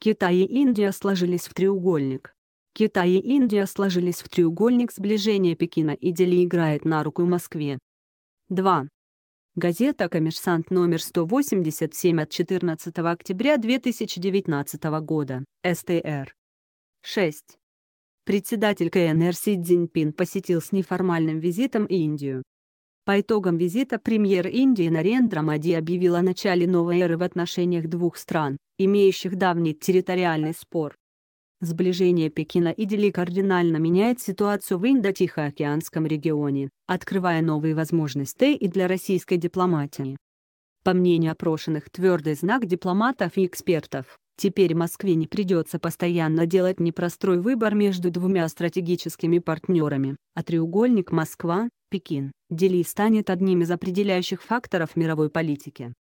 Китай и Индия сложились в треугольник. Китай и Индия сложились в треугольник сближения Пекина и Дели играет на руку Москве. 2. Газета «Коммерсант» номер 187 от 14 октября 2019 года, СТР. 6. Председатель КНР Си Цзиньпин посетил с неформальным визитом Индию. По итогам визита премьер Индии Нарендра Мади объявил о начале новой эры в отношениях двух стран, имеющих давний территориальный спор. Сближение Пекина и Дели кардинально меняет ситуацию в Индо-Тихоокеанском регионе, открывая новые возможности и для российской дипломатии. По мнению опрошенных, твердый знак дипломатов и экспертов, теперь Москве не придется постоянно делать непростой выбор между двумя стратегическими партнерами, а треугольник Москва, Пекин, Дели станет одним из определяющих факторов мировой политики.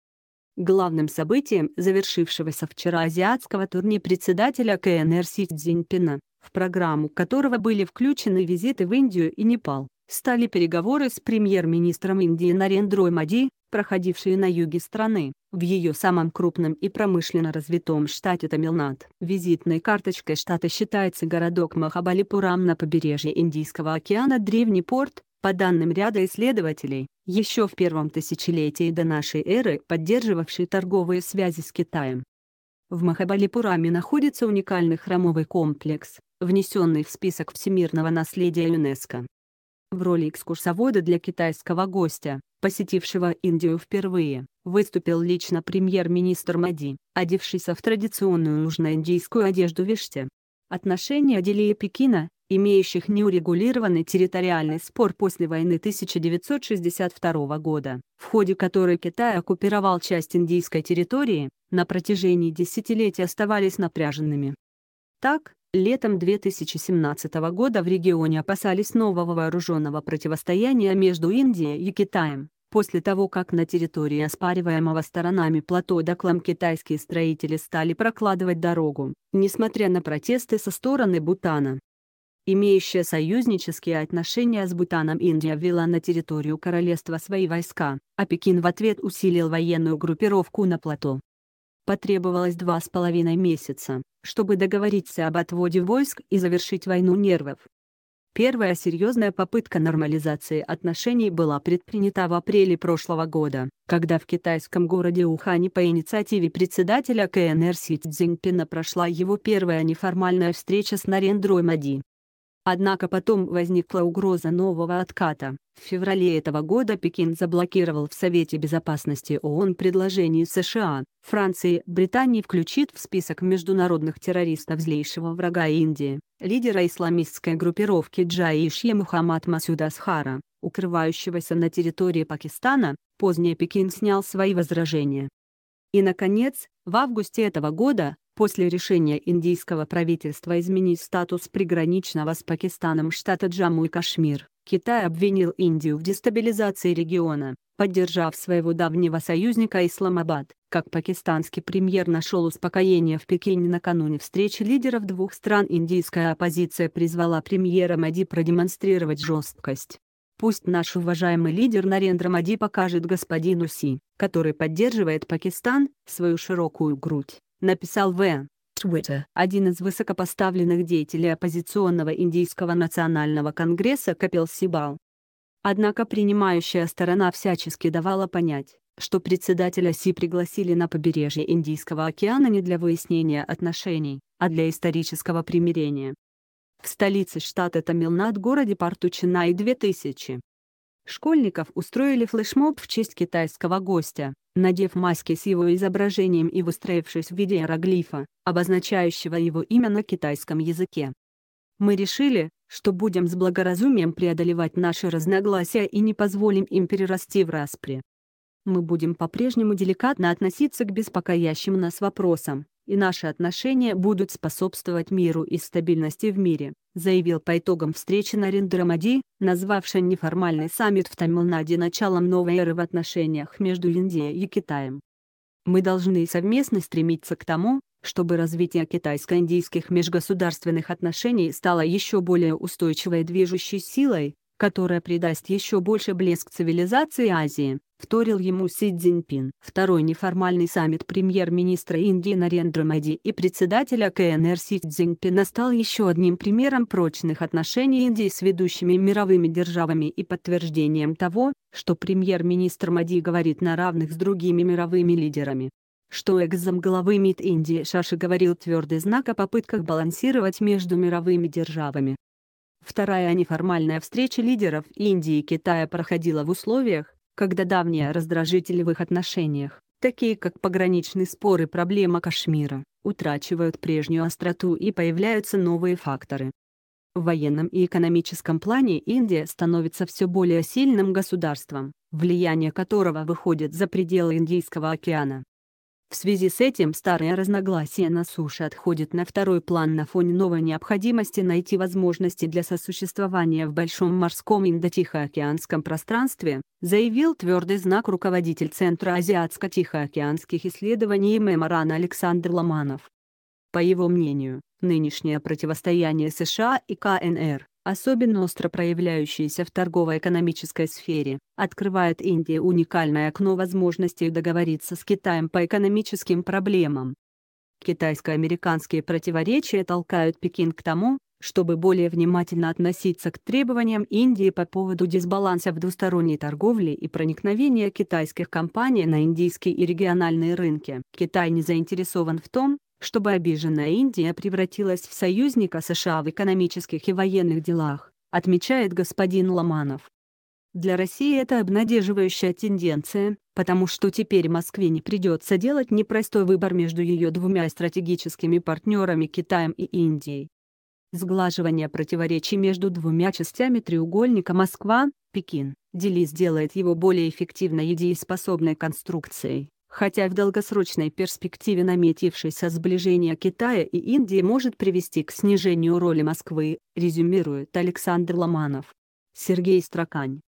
Главным событием завершившегося вчера азиатского турне председателя КНР Си Цзиньпина, в программу которого были включены визиты в Индию и Непал, стали переговоры с премьер-министром Индии Нарендрой Мади, проходившие на юге страны, в ее самом крупном и промышленно развитом штате Тамилнад. Визитной карточкой штата считается городок Махабалипурам на побережье Индийского океана древний порт, по данным ряда исследователей, еще в первом тысячелетии до нашей эры поддерживавшие торговые связи с Китаем. В Махабалипураме находится уникальный храмовый комплекс, внесенный в список всемирного наследия ЮНЕСКО. В роли экскурсовода для китайского гостя, посетившего Индию впервые, выступил лично премьер-министр Мади, одевшийся в традиционную южноиндийскую одежду виште. Отношения Дели и Пекина, имеющих неурегулированный территориальный спор после войны 1962 года, в ходе которой Китай оккупировал часть индийской территории, на протяжении десятилетий оставались напряженными. Так, летом 2017 года в регионе опасались нового вооруженного противостояния между Индией и Китаем, после того как на территории оспариваемого сторонами плато Даклам китайские строители стали прокладывать дорогу, несмотря на протесты со стороны Бутана имеющая союзнические отношения с Бутаном Индия ввела на территорию королевства свои войска, а Пекин в ответ усилил военную группировку на плато. Потребовалось два с половиной месяца, чтобы договориться об отводе войск и завершить войну нервов. Первая серьезная попытка нормализации отношений была предпринята в апреле прошлого года, когда в китайском городе Ухане по инициативе председателя КНР Си Цзиньпина прошла его первая неформальная встреча с Нарендрой Мади, Однако потом возникла угроза нового отката. В феврале этого года Пекин заблокировал в Совете Безопасности ООН предложение США, Франции, Британии включит в список международных террористов злейшего врага Индии, лидера исламистской группировки Джаишье Мухаммад Масюда Асхара, укрывающегося на территории Пакистана, позднее Пекин снял свои возражения. И, наконец, в августе этого года, После решения индийского правительства изменить статус приграничного с Пакистаном штата Джамму и Кашмир, Китай обвинил Индию в дестабилизации региона, поддержав своего давнего союзника Исламабад, как пакистанский премьер нашел успокоение в Пекине накануне встречи лидеров двух стран индийская оппозиция призвала премьера Мади продемонстрировать жесткость. Пусть наш уважаемый лидер Нарендра Мади покажет господину Си, который поддерживает Пакистан, свою широкую грудь написал В. Twitter, один из высокопоставленных деятелей оппозиционного Индийского национального конгресса Капил Сибал. Однако принимающая сторона всячески давала понять, что председателя Си пригласили на побережье Индийского океана не для выяснения отношений, а для исторического примирения. В столице штата Тамилнад городе Порту Ченнаи 2000 Школьников устроили флешмоб в честь китайского гостя, надев маски с его изображением и выстроившись в виде иероглифа, обозначающего его имя на китайском языке. Мы решили, что будем с благоразумием преодолевать наши разногласия и не позволим им перерасти в распри. Мы будем по-прежнему деликатно относиться к беспокоящим нас вопросам, и наши отношения будут способствовать миру и стабильности в мире, заявил по итогам встречи Нарендра Мади, назвавший неформальный саммит в Тамилнаде началом новой эры в отношениях между Индией и Китаем. Мы должны совместно стремиться к тому, чтобы развитие китайско-индийских межгосударственных отношений стало еще более устойчивой движущей силой, которая придаст еще больше блеск цивилизации Азии вторил ему Си Цзиньпин. Второй неформальный саммит премьер-министра Индии Нарендра Мади и председателя КНР Си Цзиньпина стал еще одним примером прочных отношений Индии с ведущими мировыми державами и подтверждением того, что премьер-министр Мади говорит на равных с другими мировыми лидерами. Что экзам главы МИД Индии Шаши говорил твердый знак о попытках балансировать между мировыми державами. Вторая неформальная встреча лидеров Индии и Китая проходила в условиях, когда давние раздражители в их отношениях, такие как пограничный спор и проблема Кашмира, утрачивают прежнюю остроту и появляются новые факторы. В военном и экономическом плане Индия становится все более сильным государством, влияние которого выходит за пределы Индийского океана. В связи с этим старые разногласия на суше отходят на второй план на фоне новой необходимости найти возможности для сосуществования в большом морском индо-тихоокеанском пространстве, заявил твердый знак руководитель Центра азиатско-тихоокеанских исследований Меморана Александр Ломанов. По его мнению, нынешнее противостояние США и КНР особенно остро проявляющиеся в торгово-экономической сфере, открывает Индии уникальное окно возможностей договориться с Китаем по экономическим проблемам. Китайско-американские противоречия толкают Пекин к тому, чтобы более внимательно относиться к требованиям Индии по поводу дисбаланса в двусторонней торговле и проникновения китайских компаний на индийские и региональные рынки. Китай не заинтересован в том, чтобы обиженная Индия превратилась в союзника США в экономических и военных делах, отмечает господин Ломанов. Для России это обнадеживающая тенденция, потому что теперь Москве не придется делать непростой выбор между ее двумя стратегическими партнерами Китаем и Индией. Сглаживание противоречий между двумя частями треугольника Москва, Пекин, Дели сделает его более эффективной и дееспособной конструкцией хотя в долгосрочной перспективе наметившееся сближение Китая и Индии может привести к снижению роли Москвы, резюмирует Александр Ломанов. Сергей Строкань.